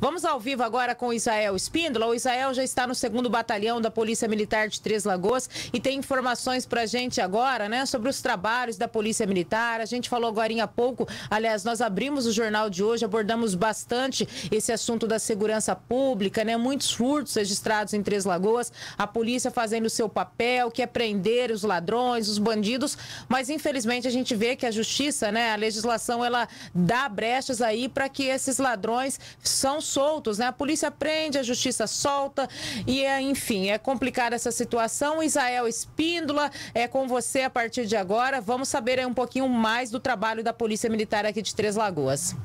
Vamos ao vivo agora com Israel Espíndola. O Israel já está no segundo batalhão da Polícia Militar de Três Lagoas e tem informações para a gente agora, né, sobre os trabalhos da Polícia Militar. A gente falou agora há pouco, aliás, nós abrimos o jornal de hoje, abordamos bastante esse assunto da segurança pública, né, muitos furtos registrados em Três Lagoas, a polícia fazendo o seu papel, que é prender os ladrões, os bandidos, mas infelizmente a gente vê que a justiça, né, a legislação, ela dá brechas aí para que esses ladrões são soltos, né? A polícia prende, a justiça solta e, é, enfim, é complicada essa situação. Israel Espíndola é com você a partir de agora. Vamos saber um pouquinho mais do trabalho da Polícia Militar aqui de Três Lagoas.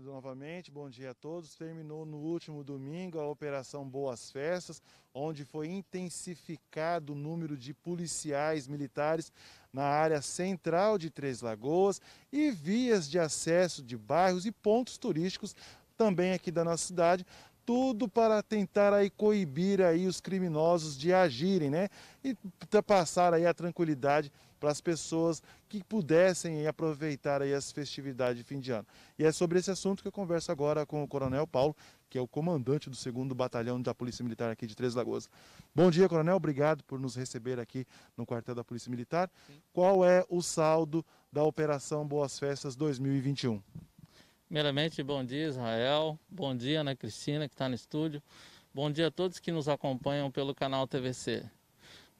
dia novamente, bom dia a todos. Terminou no último domingo a Operação Boas Festas, onde foi intensificado o número de policiais militares na área central de Três Lagoas e vias de acesso de bairros e pontos turísticos também aqui da nossa cidade, tudo para tentar aí coibir aí os criminosos de agirem, né? E passar aí a tranquilidade para as pessoas que pudessem aproveitar aí as festividades de fim de ano. E é sobre esse assunto que eu converso agora com o Coronel Paulo, que é o comandante do 2 Batalhão da Polícia Militar aqui de Três Lagoas. Bom dia, Coronel. Obrigado por nos receber aqui no quartel da Polícia Militar. Sim. Qual é o saldo da Operação Boas Festas 2021? Primeiramente, bom dia, Israel. Bom dia, Ana Cristina, que está no estúdio. Bom dia a todos que nos acompanham pelo canal TVC.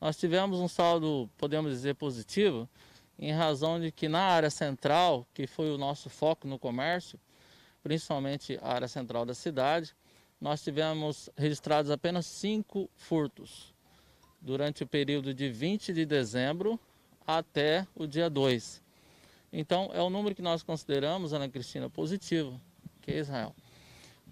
Nós tivemos um saldo, podemos dizer, positivo, em razão de que na área central, que foi o nosso foco no comércio, principalmente a área central da cidade, nós tivemos registrados apenas cinco furtos durante o período de 20 de dezembro até o dia 2. Então, é o número que nós consideramos, Ana Cristina, positivo, que é Israel.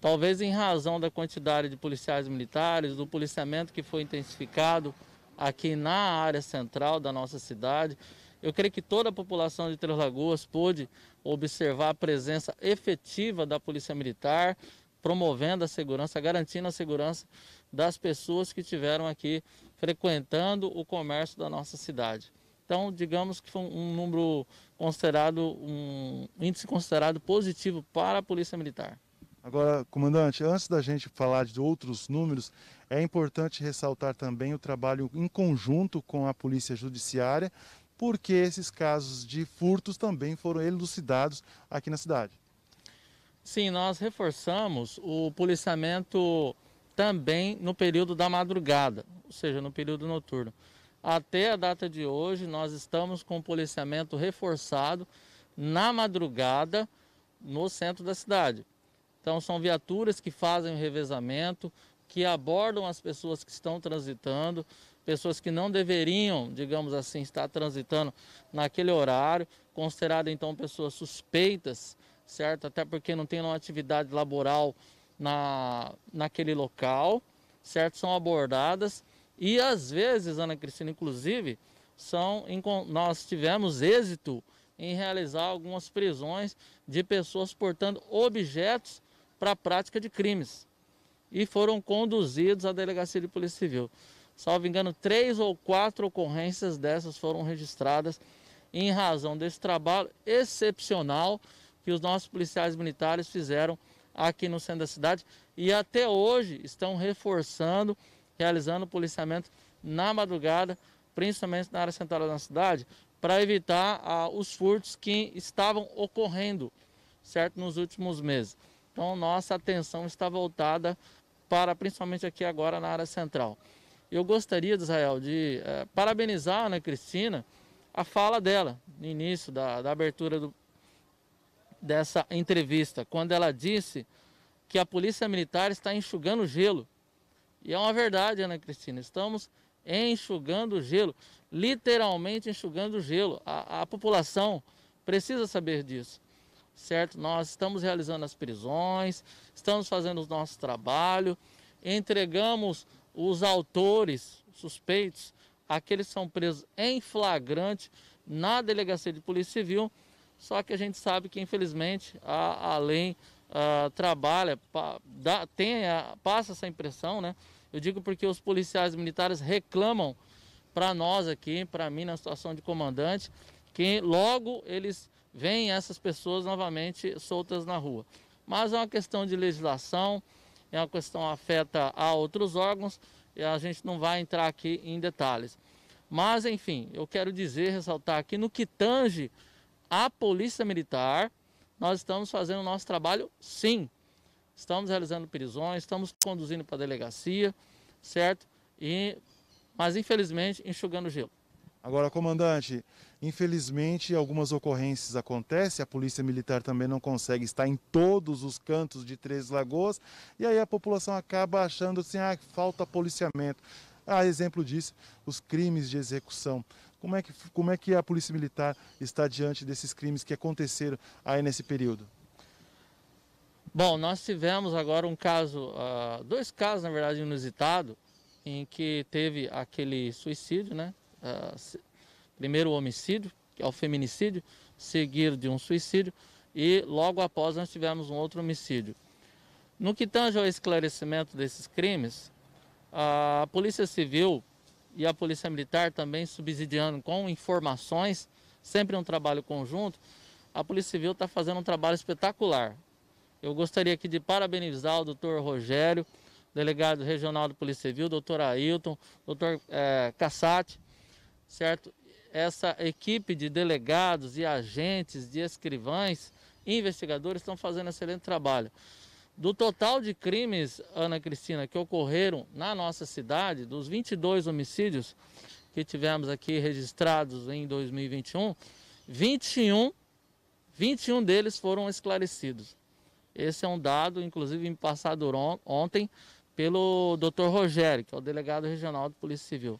Talvez em razão da quantidade de policiais militares, do policiamento que foi intensificado, aqui na área central da nossa cidade. Eu creio que toda a população de Três Lagoas pôde observar a presença efetiva da Polícia Militar, promovendo a segurança, garantindo a segurança das pessoas que tiveram aqui frequentando o comércio da nossa cidade. Então, digamos que foi um número considerado, um índice considerado positivo para a Polícia Militar. Agora, comandante, antes da gente falar de outros números, é importante ressaltar também o trabalho em conjunto com a Polícia Judiciária, porque esses casos de furtos também foram elucidados aqui na cidade. Sim, nós reforçamos o policiamento também no período da madrugada, ou seja, no período noturno. Até a data de hoje, nós estamos com policiamento reforçado na madrugada no centro da cidade. Então, são viaturas que fazem o revezamento, que abordam as pessoas que estão transitando, pessoas que não deveriam, digamos assim, estar transitando naquele horário, consideradas então pessoas suspeitas, certo? Até porque não tem uma atividade laboral na, naquele local, certo? São abordadas e às vezes, Ana Cristina, inclusive, são, nós tivemos êxito em realizar algumas prisões de pessoas portando objetos para a prática de crimes e foram conduzidos à delegacia de polícia civil. Salvo engano, três ou quatro ocorrências dessas foram registradas em razão desse trabalho excepcional que os nossos policiais militares fizeram aqui no centro da cidade e até hoje estão reforçando, realizando policiamento na madrugada, principalmente na área central da cidade, para evitar ah, os furtos que estavam ocorrendo, certo, nos últimos meses. Então, nossa atenção está voltada para, principalmente aqui agora na área central. Eu gostaria, Israel, de é, parabenizar a né, Ana Cristina a fala dela no início da, da abertura do, dessa entrevista, quando ela disse que a Polícia Militar está enxugando gelo. E é uma verdade, Ana né, Cristina, estamos enxugando gelo, literalmente enxugando gelo. A, a população precisa saber disso certo? Nós estamos realizando as prisões, estamos fazendo o nosso trabalho, entregamos os autores suspeitos, aqueles que são presos em flagrante na delegacia de polícia civil, só que a gente sabe que infelizmente a, a lei a, trabalha, pa, dá, tem, a, passa essa impressão, né? Eu digo porque os policiais militares reclamam para nós aqui, para mim na situação de comandante, que logo eles vêm essas pessoas novamente soltas na rua. Mas é uma questão de legislação, é uma questão que afeta a outros órgãos e a gente não vai entrar aqui em detalhes. Mas, enfim, eu quero dizer, ressaltar que no que tange a Polícia Militar, nós estamos fazendo o nosso trabalho sim. Estamos realizando prisões, estamos conduzindo para a delegacia, certo? E, mas, infelizmente, enxugando gelo. Agora, comandante, infelizmente algumas ocorrências acontecem, a polícia militar também não consegue estar em todos os cantos de Três Lagoas, e aí a população acaba achando assim, ah, falta policiamento. Ah, exemplo disso, os crimes de execução. Como é que, como é que a polícia militar está diante desses crimes que aconteceram aí nesse período? Bom, nós tivemos agora um caso, uh, dois casos, na verdade, inusitado, em que teve aquele suicídio, né? primeiro o homicídio, é o feminicídio, seguido de um suicídio, e logo após nós tivemos um outro homicídio. No que tange ao esclarecimento desses crimes, a Polícia Civil e a Polícia Militar também subsidiando com informações, sempre um trabalho conjunto, a Polícia Civil está fazendo um trabalho espetacular. Eu gostaria aqui de parabenizar o doutor Rogério, delegado regional da Polícia Civil, doutor Ailton, doutor é, Cassati, certo? Essa equipe de delegados e agentes, de escrivães, investigadores estão fazendo excelente trabalho. Do total de crimes, Ana Cristina, que ocorreram na nossa cidade, dos 22 homicídios que tivemos aqui registrados em 2021, 21, 21 deles foram esclarecidos. Esse é um dado, inclusive, passado ontem pelo Dr. Rogério, que é o delegado regional de Polícia Civil.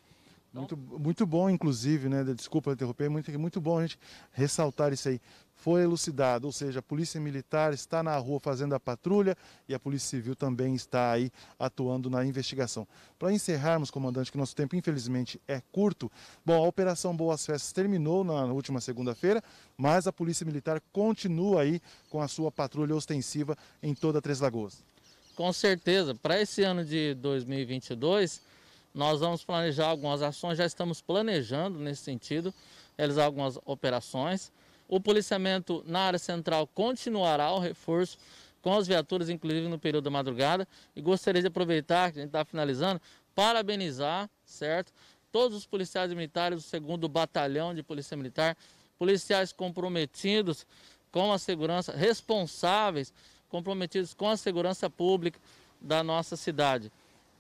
Então, muito, muito bom, inclusive, né? Desculpa interromper, muito, muito bom a gente ressaltar isso aí. Foi elucidado, ou seja, a polícia militar está na rua fazendo a patrulha e a polícia civil também está aí atuando na investigação. Para encerrarmos, comandante, que nosso tempo infelizmente é curto, bom, a Operação Boas Festas terminou na última segunda-feira, mas a polícia militar continua aí com a sua patrulha ostensiva em toda Três Lagoas. Com certeza, para esse ano de 2022 nós vamos planejar algumas ações, já estamos planejando nesse sentido, realizar algumas operações. O policiamento na área central continuará o reforço com as viaturas, inclusive no período da madrugada. E gostaria de aproveitar, que a gente está finalizando, parabenizar, certo? Todos os policiais militares do segundo batalhão de polícia militar, policiais comprometidos com a segurança, responsáveis, comprometidos com a segurança pública da nossa cidade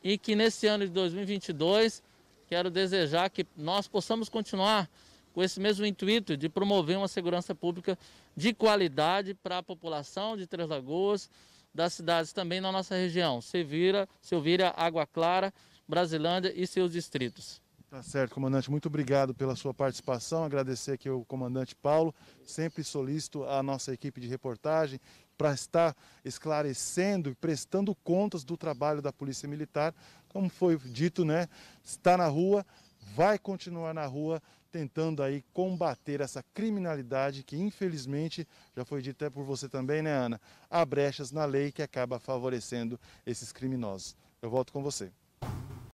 e que nesse ano de 2022 quero desejar que nós possamos continuar com esse mesmo intuito de promover uma segurança pública de qualidade para a população de Três Lagoas, das cidades também na nossa região, Sevira, Silvira, Água Clara, Brasilândia e seus distritos. Tá certo, comandante. Muito obrigado pela sua participação. Agradecer aqui o comandante Paulo, sempre solicito à nossa equipe de reportagem, para estar esclarecendo e prestando contas do trabalho da Polícia Militar. Como foi dito, né, está na rua, vai continuar na rua tentando aí combater essa criminalidade que infelizmente, já foi dito até por você também, né, Ana, há brechas na lei que acaba favorecendo esses criminosos. Eu volto com você.